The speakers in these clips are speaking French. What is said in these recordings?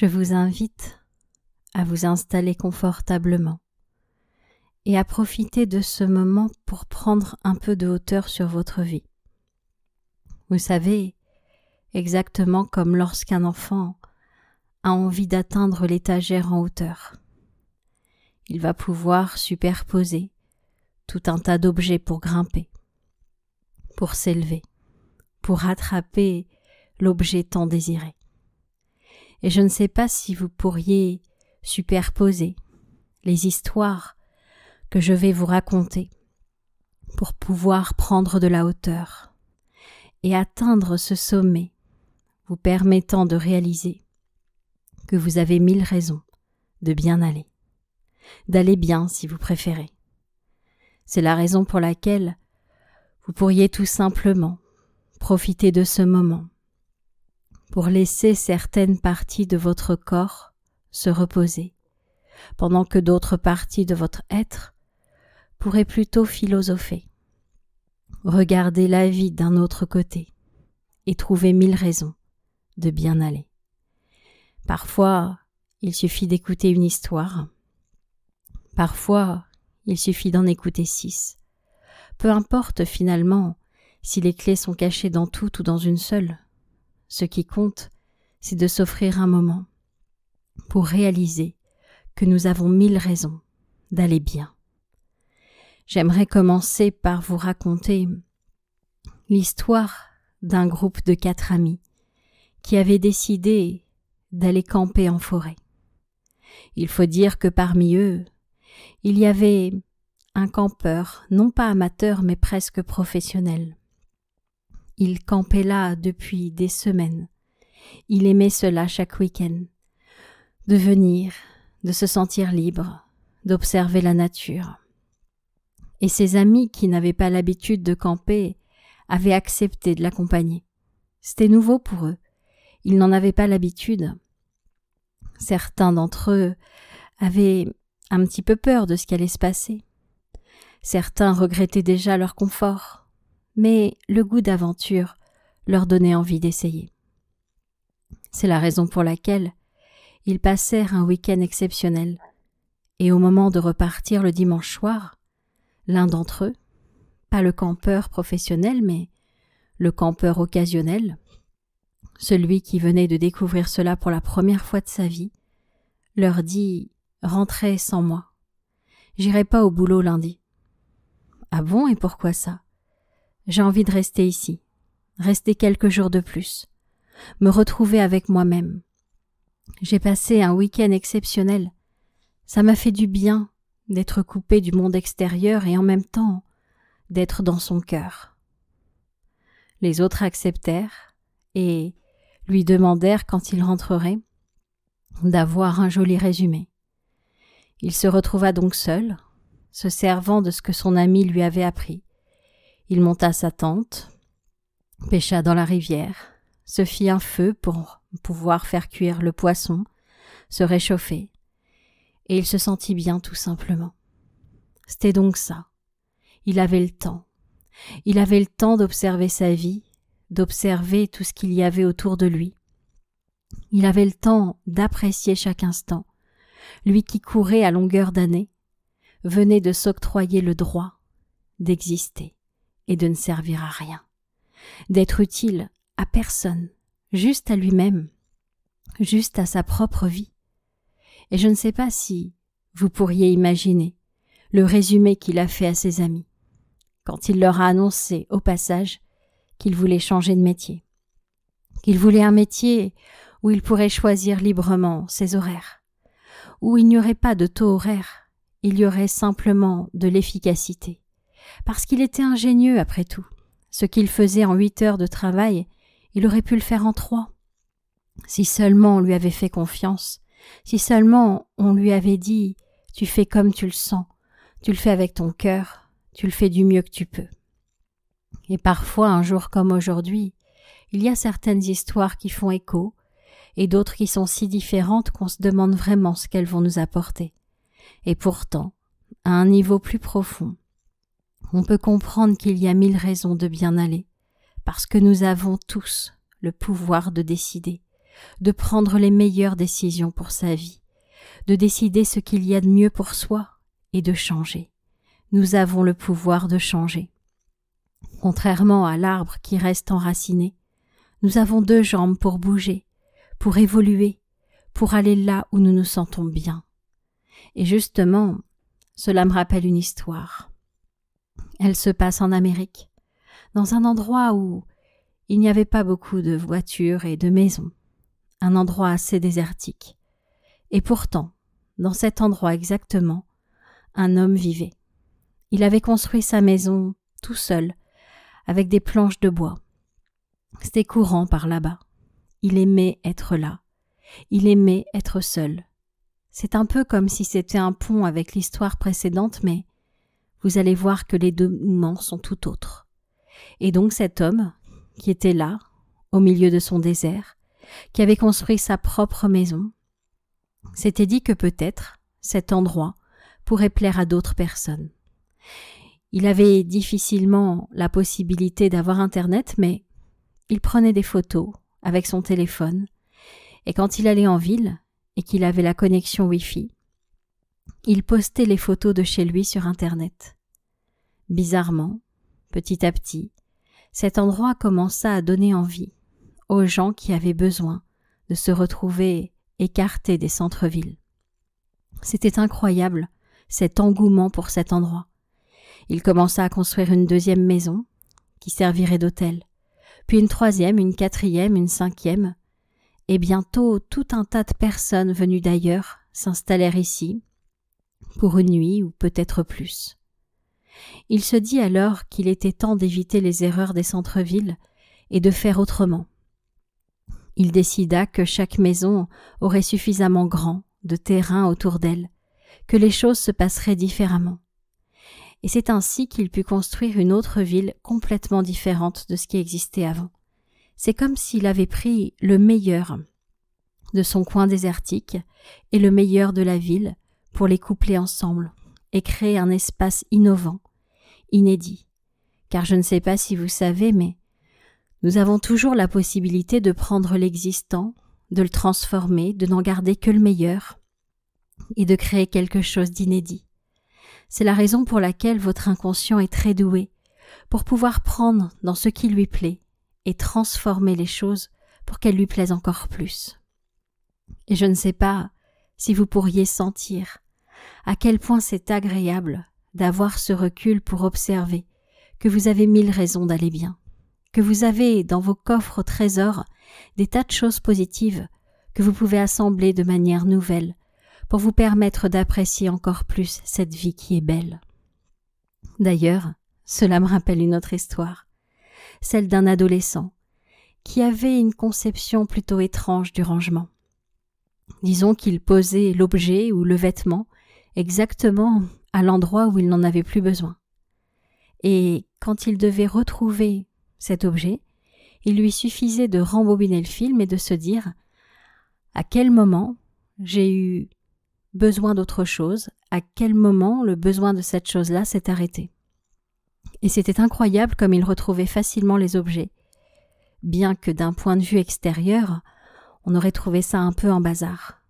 je vous invite à vous installer confortablement et à profiter de ce moment pour prendre un peu de hauteur sur votre vie. Vous savez, exactement comme lorsqu'un enfant a envie d'atteindre l'étagère en hauteur. Il va pouvoir superposer tout un tas d'objets pour grimper, pour s'élever, pour attraper l'objet tant désiré et je ne sais pas si vous pourriez superposer les histoires que je vais vous raconter pour pouvoir prendre de la hauteur et atteindre ce sommet, vous permettant de réaliser que vous avez mille raisons de bien aller, d'aller bien si vous préférez. C'est la raison pour laquelle vous pourriez tout simplement profiter de ce moment pour laisser certaines parties de votre corps se reposer, pendant que d'autres parties de votre être pourraient plutôt philosopher, regarder la vie d'un autre côté et trouver mille raisons de bien aller. Parfois, il suffit d'écouter une histoire. Parfois, il suffit d'en écouter six. Peu importe finalement si les clés sont cachées dans toutes ou dans une seule ce qui compte, c'est de s'offrir un moment pour réaliser que nous avons mille raisons d'aller bien. J'aimerais commencer par vous raconter l'histoire d'un groupe de quatre amis qui avaient décidé d'aller camper en forêt. Il faut dire que parmi eux, il y avait un campeur, non pas amateur mais presque professionnel. Il campait là depuis des semaines. Il aimait cela chaque week-end. De venir, de se sentir libre, d'observer la nature. Et ses amis qui n'avaient pas l'habitude de camper avaient accepté de l'accompagner. C'était nouveau pour eux. Ils n'en avaient pas l'habitude. Certains d'entre eux avaient un petit peu peur de ce qui allait se passer. Certains regrettaient déjà leur confort mais le goût d'aventure leur donnait envie d'essayer. C'est la raison pour laquelle ils passèrent un week-end exceptionnel, et au moment de repartir le dimanche soir, l'un d'entre eux, pas le campeur professionnel, mais le campeur occasionnel, celui qui venait de découvrir cela pour la première fois de sa vie, leur dit Rentrez sans moi. J'irai pas au boulot lundi. Ah bon, et pourquoi ça? J'ai envie de rester ici, rester quelques jours de plus, me retrouver avec moi-même. J'ai passé un week-end exceptionnel. Ça m'a fait du bien d'être coupé du monde extérieur et en même temps d'être dans son cœur. Les autres acceptèrent et lui demandèrent quand il rentrerait d'avoir un joli résumé. Il se retrouva donc seul, se servant de ce que son ami lui avait appris. Il monta sa tente, pêcha dans la rivière, se fit un feu pour pouvoir faire cuire le poisson, se réchauffer, et il se sentit bien tout simplement. C'était donc ça. Il avait le temps. Il avait le temps d'observer sa vie, d'observer tout ce qu'il y avait autour de lui. Il avait le temps d'apprécier chaque instant. Lui qui courait à longueur d'année, venait de s'octroyer le droit d'exister et de ne servir à rien, d'être utile à personne, juste à lui-même, juste à sa propre vie. Et je ne sais pas si vous pourriez imaginer le résumé qu'il a fait à ses amis, quand il leur a annoncé au passage qu'il voulait changer de métier, qu'il voulait un métier où il pourrait choisir librement ses horaires, où il n'y aurait pas de taux horaire, il y aurait simplement de l'efficacité, parce qu'il était ingénieux après tout. Ce qu'il faisait en huit heures de travail, il aurait pu le faire en trois. Si seulement on lui avait fait confiance, si seulement on lui avait dit Tu fais comme tu le sens, tu le fais avec ton cœur, tu le fais du mieux que tu peux. Et parfois, un jour comme aujourd'hui, il y a certaines histoires qui font écho, et d'autres qui sont si différentes qu'on se demande vraiment ce qu'elles vont nous apporter. Et pourtant, à un niveau plus profond, on peut comprendre qu'il y a mille raisons de bien aller, parce que nous avons tous le pouvoir de décider, de prendre les meilleures décisions pour sa vie, de décider ce qu'il y a de mieux pour soi et de changer. Nous avons le pouvoir de changer. Contrairement à l'arbre qui reste enraciné, nous avons deux jambes pour bouger, pour évoluer, pour aller là où nous nous sentons bien. Et justement, cela me rappelle une histoire. Elle se passe en Amérique, dans un endroit où il n'y avait pas beaucoup de voitures et de maisons, un endroit assez désertique. Et pourtant, dans cet endroit exactement, un homme vivait. Il avait construit sa maison tout seul, avec des planches de bois. C'était courant par là-bas. Il aimait être là. Il aimait être seul. C'est un peu comme si c'était un pont avec l'histoire précédente, mais vous allez voir que les deux moments sont tout autres. Et donc cet homme, qui était là, au milieu de son désert, qui avait construit sa propre maison, s'était dit que peut-être cet endroit pourrait plaire à d'autres personnes. Il avait difficilement la possibilité d'avoir Internet, mais il prenait des photos avec son téléphone, et quand il allait en ville et qu'il avait la connexion Wi-Fi, il postait les photos de chez lui sur Internet. Bizarrement, petit à petit, cet endroit commença à donner envie aux gens qui avaient besoin de se retrouver écartés des centres-villes. C'était incroyable, cet engouement pour cet endroit. Il commença à construire une deuxième maison, qui servirait d'hôtel, puis une troisième, une quatrième, une cinquième, et bientôt tout un tas de personnes venues d'ailleurs s'installèrent ici, pour une nuit ou peut-être plus. Il se dit alors qu'il était temps d'éviter les erreurs des centres-villes et de faire autrement. Il décida que chaque maison aurait suffisamment grand de terrain autour d'elle, que les choses se passeraient différemment. Et c'est ainsi qu'il put construire une autre ville complètement différente de ce qui existait avant. C'est comme s'il avait pris le meilleur de son coin désertique et le meilleur de la ville pour les coupler ensemble et créer un espace innovant, inédit. Car je ne sais pas si vous savez, mais nous avons toujours la possibilité de prendre l'existant, de le transformer, de n'en garder que le meilleur, et de créer quelque chose d'inédit. C'est la raison pour laquelle votre inconscient est très doué, pour pouvoir prendre dans ce qui lui plaît, et transformer les choses pour qu'elles lui plaisent encore plus. Et je ne sais pas si vous pourriez sentir à quel point c'est agréable d'avoir ce recul pour observer que vous avez mille raisons d'aller bien, que vous avez dans vos coffres trésors des tas de choses positives que vous pouvez assembler de manière nouvelle pour vous permettre d'apprécier encore plus cette vie qui est belle. D'ailleurs, cela me rappelle une autre histoire, celle d'un adolescent qui avait une conception plutôt étrange du rangement. Disons qu'il posait l'objet ou le vêtement exactement à l'endroit où il n'en avait plus besoin. Et quand il devait retrouver cet objet, il lui suffisait de rembobiner le film et de se dire à quel moment j'ai eu besoin d'autre chose, à quel moment le besoin de cette chose-là s'est arrêté. Et c'était incroyable comme il retrouvait facilement les objets, bien que d'un point de vue extérieur, on aurait trouvé ça un peu en bazar.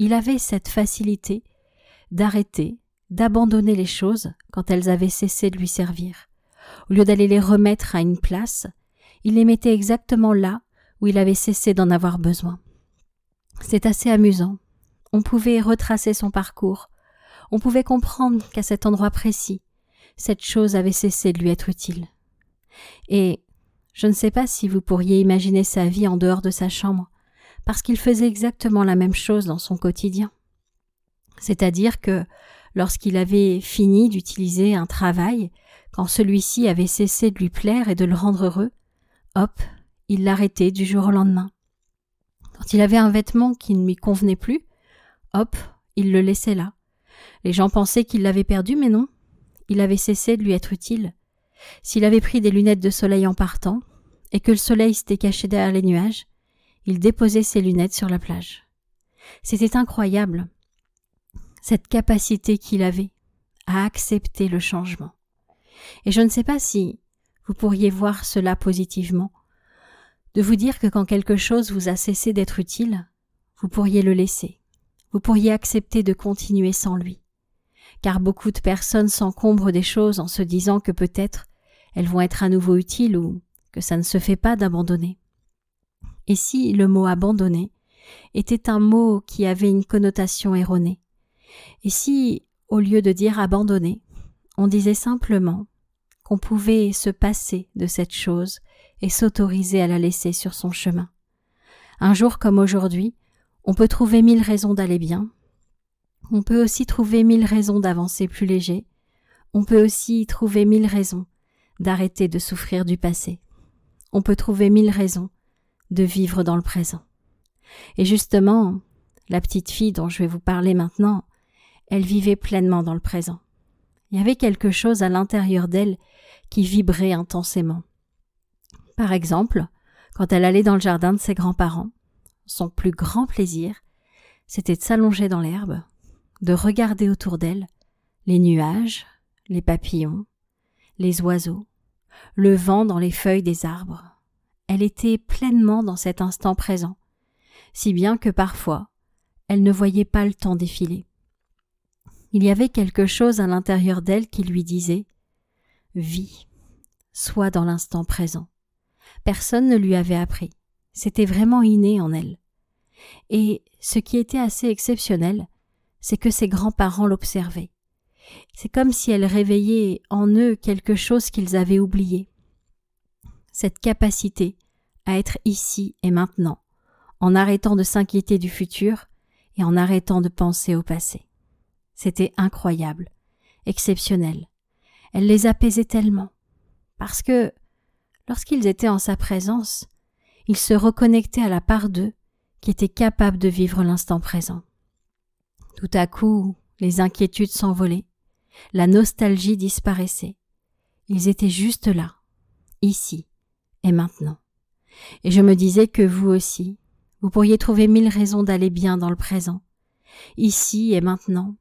Il avait cette facilité d'arrêter, d'abandonner les choses quand elles avaient cessé de lui servir. Au lieu d'aller les remettre à une place, il les mettait exactement là où il avait cessé d'en avoir besoin. C'est assez amusant. On pouvait retracer son parcours. On pouvait comprendre qu'à cet endroit précis, cette chose avait cessé de lui être utile. Et je ne sais pas si vous pourriez imaginer sa vie en dehors de sa chambre, parce qu'il faisait exactement la même chose dans son quotidien. C'est-à-dire que lorsqu'il avait fini d'utiliser un travail, quand celui-ci avait cessé de lui plaire et de le rendre heureux, hop, il l'arrêtait du jour au lendemain. Quand il avait un vêtement qui ne lui convenait plus, hop, il le laissait là. Les gens pensaient qu'il l'avait perdu, mais non, il avait cessé de lui être utile. S'il avait pris des lunettes de soleil en partant, et que le soleil s'était caché derrière les nuages, il déposait ses lunettes sur la plage. C'était incroyable cette capacité qu'il avait à accepter le changement. Et je ne sais pas si vous pourriez voir cela positivement, de vous dire que quand quelque chose vous a cessé d'être utile, vous pourriez le laisser, vous pourriez accepter de continuer sans lui, car beaucoup de personnes s'encombrent des choses en se disant que peut-être elles vont être à nouveau utiles ou que ça ne se fait pas d'abandonner. Et si le mot abandonner était un mot qui avait une connotation erronée, et si, au lieu de dire abandonner, on disait simplement qu'on pouvait se passer de cette chose et s'autoriser à la laisser sur son chemin. Un jour comme aujourd'hui, on peut trouver mille raisons d'aller bien. On peut aussi trouver mille raisons d'avancer plus léger. On peut aussi trouver mille raisons d'arrêter de souffrir du passé. On peut trouver mille raisons de vivre dans le présent. Et justement, la petite fille dont je vais vous parler maintenant, elle vivait pleinement dans le présent. Il y avait quelque chose à l'intérieur d'elle qui vibrait intensément. Par exemple, quand elle allait dans le jardin de ses grands-parents, son plus grand plaisir, c'était de s'allonger dans l'herbe, de regarder autour d'elle les nuages, les papillons, les oiseaux, le vent dans les feuilles des arbres. Elle était pleinement dans cet instant présent, si bien que parfois elle ne voyait pas le temps défiler il y avait quelque chose à l'intérieur d'elle qui lui disait vie », sois dans l'instant présent. Personne ne lui avait appris. C'était vraiment inné en elle. Et ce qui était assez exceptionnel, c'est que ses grands-parents l'observaient. C'est comme si elle réveillait en eux quelque chose qu'ils avaient oublié. Cette capacité à être ici et maintenant, en arrêtant de s'inquiéter du futur et en arrêtant de penser au passé. C'était incroyable, exceptionnel. Elle les apaisait tellement, parce que, lorsqu'ils étaient en sa présence, ils se reconnectaient à la part d'eux qui était capable de vivre l'instant présent. Tout à coup, les inquiétudes s'envolaient, la nostalgie disparaissait. Ils étaient juste là, ici et maintenant. Et je me disais que vous aussi, vous pourriez trouver mille raisons d'aller bien dans le présent, ici et maintenant,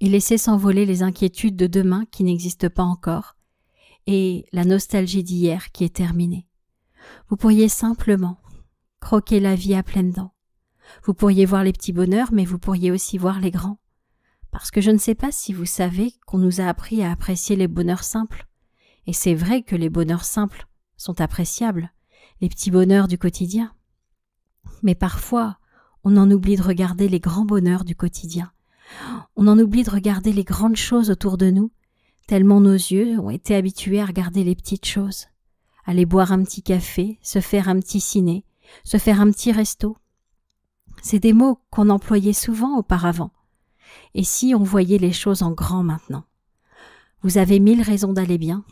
et laisser s'envoler les inquiétudes de demain qui n'existent pas encore, et la nostalgie d'hier qui est terminée. Vous pourriez simplement croquer la vie à pleines dents. Vous pourriez voir les petits bonheurs, mais vous pourriez aussi voir les grands. Parce que je ne sais pas si vous savez qu'on nous a appris à apprécier les bonheurs simples. Et c'est vrai que les bonheurs simples sont appréciables, les petits bonheurs du quotidien. Mais parfois, on en oublie de regarder les grands bonheurs du quotidien, on en oublie de regarder les grandes choses autour de nous, tellement nos yeux ont été habitués à regarder les petites choses. Aller boire un petit café, se faire un petit ciné, se faire un petit resto. C'est des mots qu'on employait souvent auparavant. Et si on voyait les choses en grand maintenant Vous avez mille raisons d'aller bien,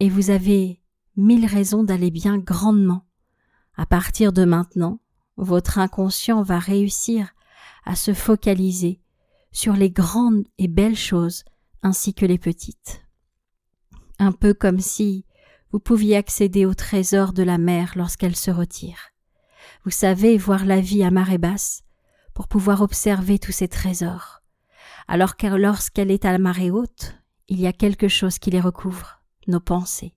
et vous avez mille raisons d'aller bien grandement. À partir de maintenant, votre inconscient va réussir à se focaliser sur les grandes et belles choses ainsi que les petites. Un peu comme si vous pouviez accéder au trésors de la mer lorsqu'elle se retire. Vous savez voir la vie à marée basse pour pouvoir observer tous ces trésors, alors que lorsqu'elle est à la marée haute, il y a quelque chose qui les recouvre, nos pensées.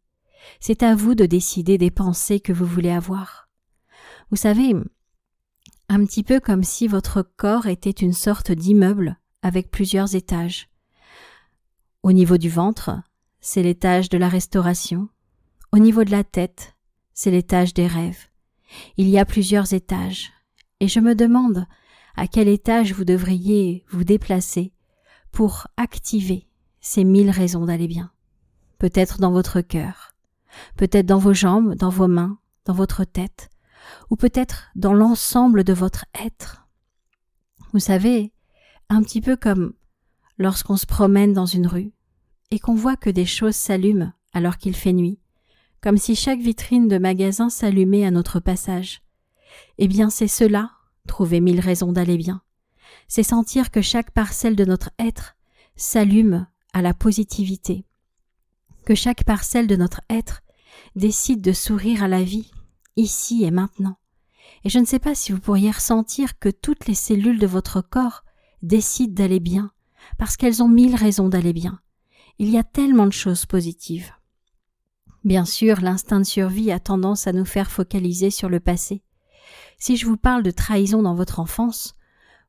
C'est à vous de décider des pensées que vous voulez avoir. Vous savez, un petit peu comme si votre corps était une sorte d'immeuble avec plusieurs étages. Au niveau du ventre, c'est l'étage de la restauration. Au niveau de la tête, c'est l'étage des rêves. Il y a plusieurs étages, et je me demande à quel étage vous devriez vous déplacer pour activer ces mille raisons d'aller bien. Peut-être dans votre cœur, peut-être dans vos jambes, dans vos mains, dans votre tête, ou peut-être dans l'ensemble de votre être. Vous savez, un petit peu comme lorsqu'on se promène dans une rue et qu'on voit que des choses s'allument alors qu'il fait nuit, comme si chaque vitrine de magasin s'allumait à notre passage. Eh bien c'est cela, trouver mille raisons d'aller bien. C'est sentir que chaque parcelle de notre être s'allume à la positivité, que chaque parcelle de notre être décide de sourire à la vie, ici et maintenant. Et je ne sais pas si vous pourriez ressentir que toutes les cellules de votre corps décident d'aller bien, parce qu'elles ont mille raisons d'aller bien. Il y a tellement de choses positives. Bien sûr, l'instinct de survie a tendance à nous faire focaliser sur le passé. Si je vous parle de trahison dans votre enfance,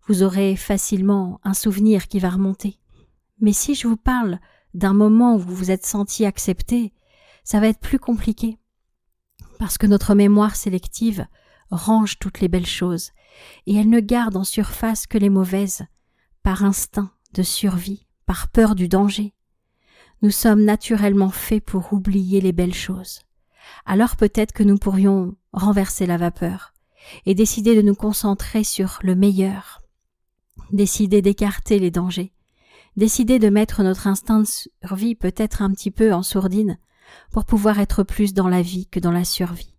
vous aurez facilement un souvenir qui va remonter. Mais si je vous parle d'un moment où vous vous êtes senti accepté, ça va être plus compliqué. Parce que notre mémoire sélective range toutes les belles choses, et elle ne garde en surface que les mauvaises, par instinct de survie, par peur du danger. Nous sommes naturellement faits pour oublier les belles choses. Alors peut-être que nous pourrions renverser la vapeur et décider de nous concentrer sur le meilleur, décider d'écarter les dangers, décider de mettre notre instinct de survie peut-être un petit peu en sourdine pour pouvoir être plus dans la vie que dans la survie.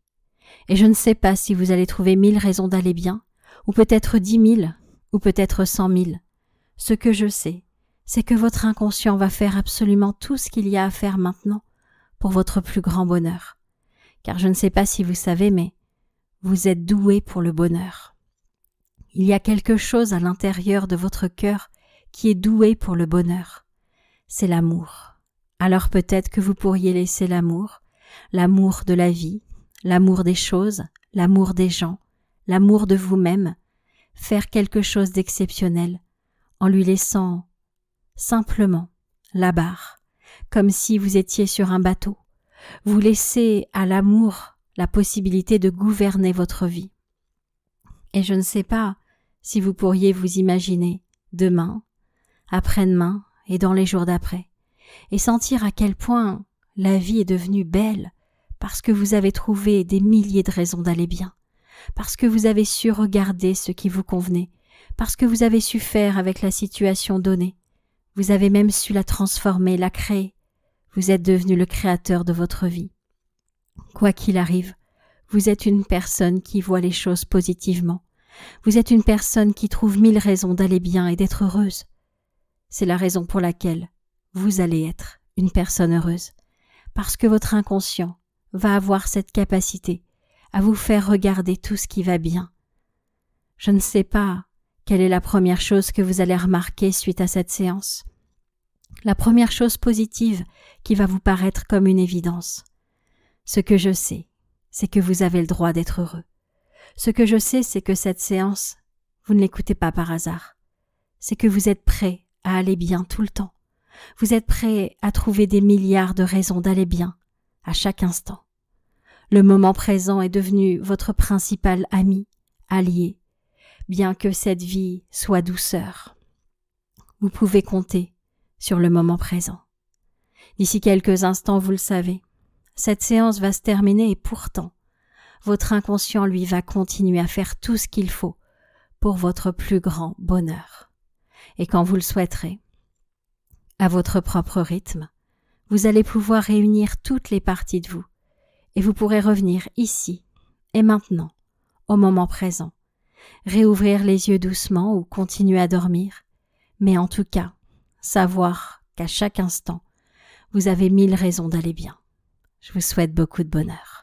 Et je ne sais pas si vous allez trouver mille raisons d'aller bien, ou peut-être dix mille, ou peut-être cent mille. Ce que je sais, c'est que votre inconscient va faire absolument tout ce qu'il y a à faire maintenant pour votre plus grand bonheur. Car je ne sais pas si vous savez, mais vous êtes doué pour le bonheur. Il y a quelque chose à l'intérieur de votre cœur qui est doué pour le bonheur. C'est l'amour. Alors peut-être que vous pourriez laisser l'amour, l'amour de la vie, l'amour des choses, l'amour des gens, l'amour de vous-même, faire quelque chose d'exceptionnel, en lui laissant simplement la barre, comme si vous étiez sur un bateau. Vous laissez à l'amour la possibilité de gouverner votre vie. Et je ne sais pas si vous pourriez vous imaginer demain, après-demain et dans les jours d'après, et sentir à quel point la vie est devenue belle parce que vous avez trouvé des milliers de raisons d'aller bien, parce que vous avez su regarder ce qui vous convenait, parce que vous avez su faire avec la situation donnée. Vous avez même su la transformer, la créer. Vous êtes devenu le créateur de votre vie. Quoi qu'il arrive, vous êtes une personne qui voit les choses positivement. Vous êtes une personne qui trouve mille raisons d'aller bien et d'être heureuse. C'est la raison pour laquelle vous allez être une personne heureuse. Parce que votre inconscient va avoir cette capacité à vous faire regarder tout ce qui va bien. Je ne sais pas quelle est la première chose que vous allez remarquer suite à cette séance La première chose positive qui va vous paraître comme une évidence. Ce que je sais, c'est que vous avez le droit d'être heureux. Ce que je sais, c'est que cette séance, vous ne l'écoutez pas par hasard. C'est que vous êtes prêt à aller bien tout le temps. Vous êtes prêt à trouver des milliards de raisons d'aller bien, à chaque instant. Le moment présent est devenu votre principal ami, allié, bien que cette vie soit douceur. Vous pouvez compter sur le moment présent. D'ici quelques instants, vous le savez, cette séance va se terminer et pourtant, votre inconscient, lui, va continuer à faire tout ce qu'il faut pour votre plus grand bonheur. Et quand vous le souhaiterez, à votre propre rythme, vous allez pouvoir réunir toutes les parties de vous, et vous pourrez revenir ici et maintenant, au moment présent, réouvrir les yeux doucement ou continuer à dormir. Mais en tout cas, savoir qu'à chaque instant, vous avez mille raisons d'aller bien. Je vous souhaite beaucoup de bonheur.